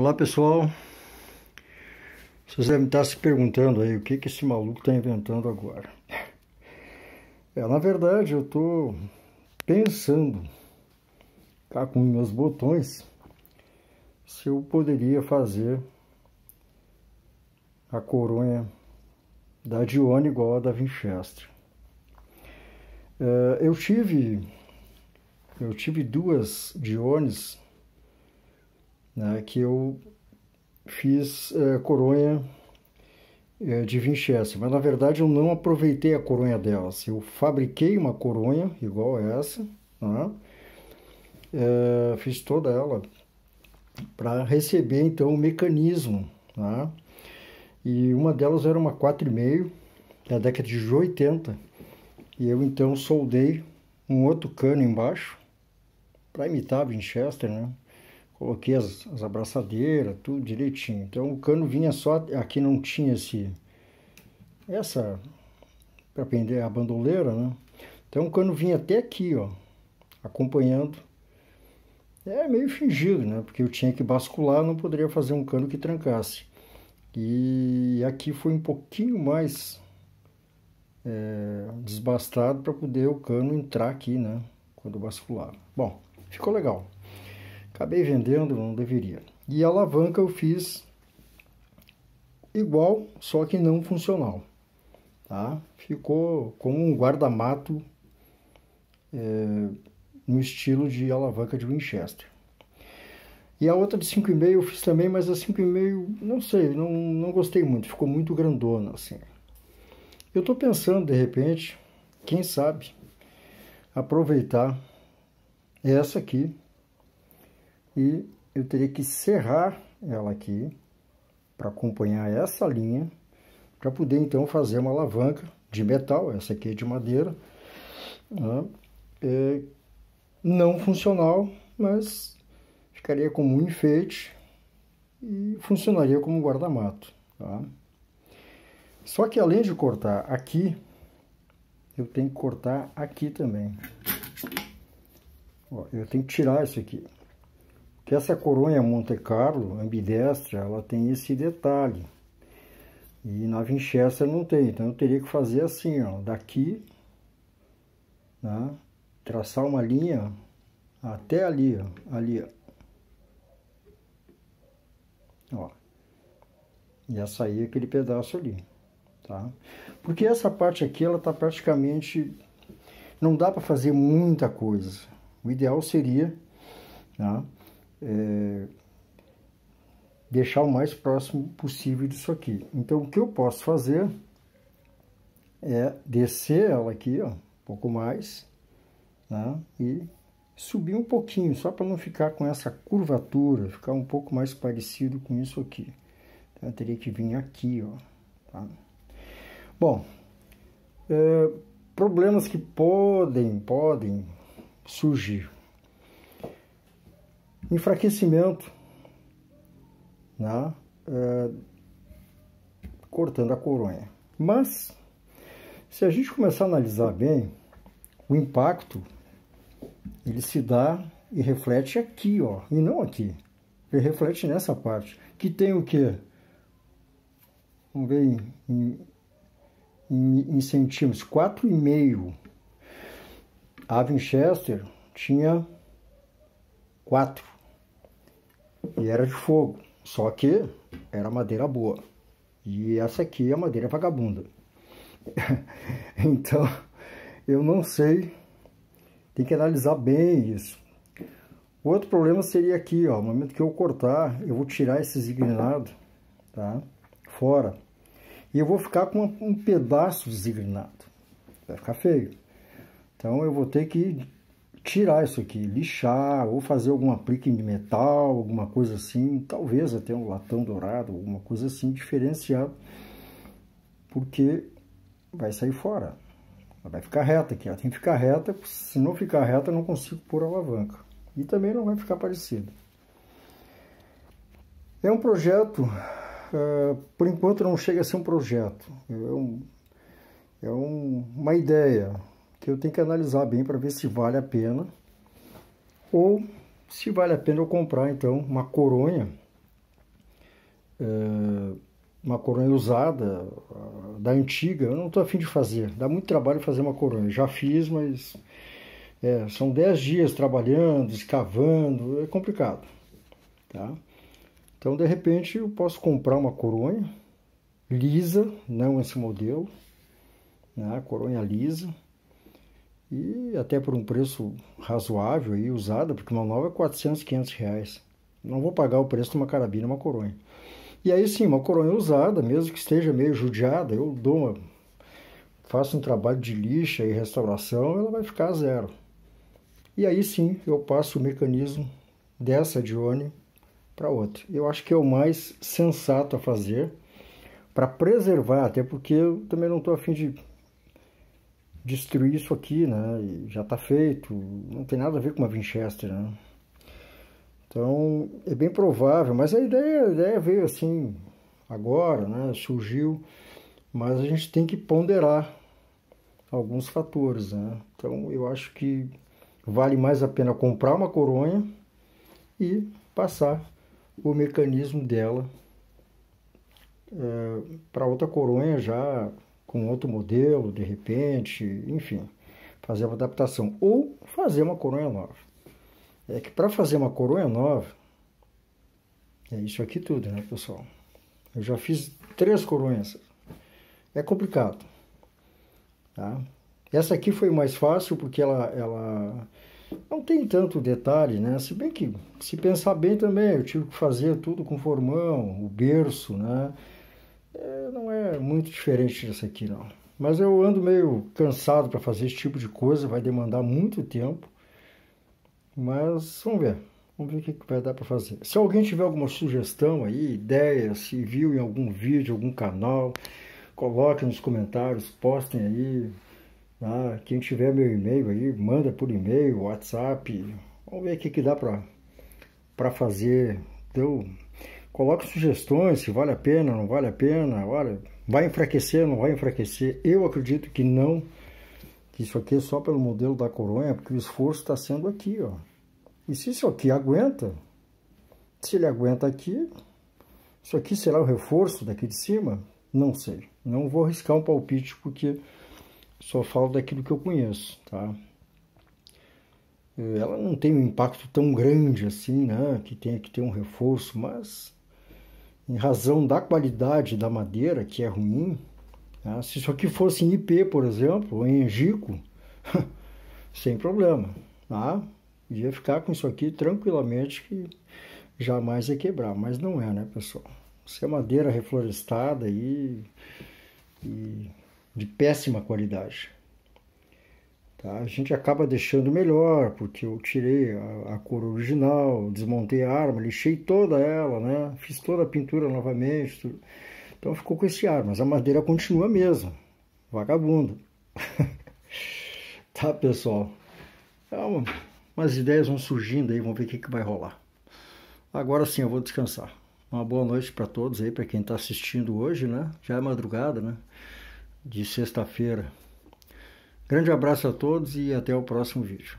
Olá pessoal, vocês devem estar se perguntando aí o que, que esse maluco está inventando agora. É, na verdade eu estou pensando, cá tá, com meus botões, se eu poderia fazer a coronha da Dione igual a da Winchester. É, eu tive eu tive duas Diones né, que eu fiz é, coronha é, de Winchester, mas na verdade eu não aproveitei a coronha delas, eu fabriquei uma coronha igual a essa, né, é, fiz toda ela para receber então o mecanismo. Né, e uma delas era uma 4,5 da década de 80, e eu então soldei um outro cano embaixo para imitar a Winchester, né? coloquei as, as abraçadeiras, tudo direitinho. Então o cano vinha só, aqui não tinha esse, essa, para prender a bandoleira, né? Então o cano vinha até aqui, ó, acompanhando. É meio fingido, né? Porque eu tinha que bascular, não poderia fazer um cano que trancasse. E aqui foi um pouquinho mais é, desbastado para poder o cano entrar aqui, né? Quando bascular. Bom, ficou legal. Acabei vendendo, não deveria. E a alavanca eu fiz igual, só que não funcional. Tá? Ficou como um guarda-mato é, no estilo de alavanca de Winchester. E a outra de 5,5 eu fiz também, mas a 5,5, não sei, não, não gostei muito, ficou muito grandona assim. Eu estou pensando, de repente, quem sabe, aproveitar essa aqui e eu teria que serrar ela aqui para acompanhar essa linha, para poder então fazer uma alavanca de metal, essa aqui é de madeira, né? é não funcional, mas ficaria como um enfeite e funcionaria como um guardamato. Tá? Só que além de cortar aqui, eu tenho que cortar aqui também. Ó, eu tenho que tirar isso aqui que essa coronha Monte Carlo, ambidestra, ela tem esse detalhe. E na Winchester não tem, então eu teria que fazer assim, ó, daqui, né, traçar uma linha até ali, ó, ali, ó. ó. E essa aí, aquele pedaço ali, tá? Porque essa parte aqui, ela tá praticamente, não dá para fazer muita coisa. O ideal seria, né, é, deixar o mais próximo possível disso aqui. Então, o que eu posso fazer é descer ela aqui, ó, um pouco mais, né, e subir um pouquinho, só para não ficar com essa curvatura, ficar um pouco mais parecido com isso aqui. Então, eu teria que vir aqui, ó. Tá? Bom, é, problemas que podem, podem surgir enfraquecimento, né? É, cortando a coronha. Mas, se a gente começar a analisar bem, o impacto ele se dá e reflete aqui, ó, e não aqui. Ele reflete nessa parte, que tem o quê? Vamos ver em, em, em, em centímetros, 4,5. A Winchester tinha 4. E era de fogo, só que era madeira boa. E essa aqui é madeira vagabunda. então, eu não sei, tem que analisar bem isso. Outro problema seria aqui, ó, no momento que eu cortar, eu vou tirar esses igrenados, tá? Fora. E eu vou ficar com um pedaço designado. Vai ficar feio. Então eu vou ter que tirar isso aqui, lixar ou fazer algum aplique de metal, alguma coisa assim, talvez até um latão dourado, alguma coisa assim, diferenciado, porque vai sair fora. vai ficar reta aqui, ela tem que ficar reta, se não ficar reta não consigo pôr a alavanca. E também não vai ficar parecido. É um projeto, uh, por enquanto não chega a ser um projeto, é, um, é um, uma ideia, que eu tenho que analisar bem para ver se vale a pena ou se vale a pena eu comprar então uma coronha é, uma coronha usada ah, da antiga eu não estou afim de fazer dá muito trabalho fazer uma coronha já fiz mas é, são 10 dias trabalhando escavando é complicado tá então de repente eu posso comprar uma coronha lisa não esse modelo né, coronha lisa e até por um preço razoável e usada, porque uma nova é 400, 500 reais. Não vou pagar o preço de uma carabina, uma coronha. E aí sim, uma coronha usada, mesmo que esteja meio judiada, eu dou uma, faço um trabalho de lixa e restauração, ela vai ficar a zero. E aí sim, eu passo o mecanismo dessa Dione para outra. Eu acho que é o mais sensato a fazer para preservar, até porque eu também não estou afim de destruir isso aqui, né? E já está feito, não tem nada a ver com uma Winchester, né? Então, é bem provável, mas a ideia, a ideia veio assim agora, né? Surgiu, mas a gente tem que ponderar alguns fatores, né? Então, eu acho que vale mais a pena comprar uma coronha e passar o mecanismo dela é, eh, para outra coronha já com outro modelo, de repente, enfim, fazer uma adaptação ou fazer uma coronha nova. É que para fazer uma coronha nova, é isso aqui tudo, né, pessoal? Eu já fiz três coronhas. É complicado. Tá? Essa aqui foi mais fácil porque ela, ela não tem tanto detalhe, né? Se bem que, se pensar bem também, eu tive que fazer tudo com formão, o berço, né? é muito diferente dessa aqui, não. Mas eu ando meio cansado para fazer esse tipo de coisa, vai demandar muito tempo. Mas vamos ver. Vamos ver o que, vai dar para fazer. Se alguém tiver alguma sugestão aí, ideia, se viu em algum vídeo, algum canal, coloque nos comentários, postem aí. Ah, quem tiver meu e-mail aí, manda por e-mail, WhatsApp. Vamos ver o que, que dá para fazer. Então, Coloque sugestões, se vale a pena, não vale a pena, olha, vai enfraquecer, não vai enfraquecer. Eu acredito que não, que isso aqui é só pelo modelo da coronha, porque o esforço está sendo aqui, ó. E se isso aqui aguenta, se ele aguenta aqui, isso aqui será o reforço daqui de cima? Não sei. Não vou arriscar um palpite porque só falo daquilo que eu conheço, tá? Ela não tem um impacto tão grande assim, né? Que tenha que ter um reforço, mas em razão da qualidade da madeira, que é ruim. Né? Se isso aqui fosse em IP, por exemplo, ou em Angico, sem problema. Tá? Ia ficar com isso aqui tranquilamente que jamais ia quebrar, mas não é, né, pessoal? Isso é madeira reflorestada e, e de péssima qualidade. Tá? A gente acaba deixando melhor, porque eu tirei a, a, cor original, desmontei a arma, lixei toda ela, né? fiz toda a pintura novamente. Tudo. Então ficou com esse ar, mas a madeira continua a mesma, vagabunda. tá, pessoal? Calma, então, umas ideias vão surgindo aí, vamos ver o que, que vai rolar. Agora sim eu vou descansar. Uma boa noite para todos aí, para quem está assistindo hoje, né? Já é madrugada, né? De sexta-feira. Grande abraço a todos e até o próximo vídeo.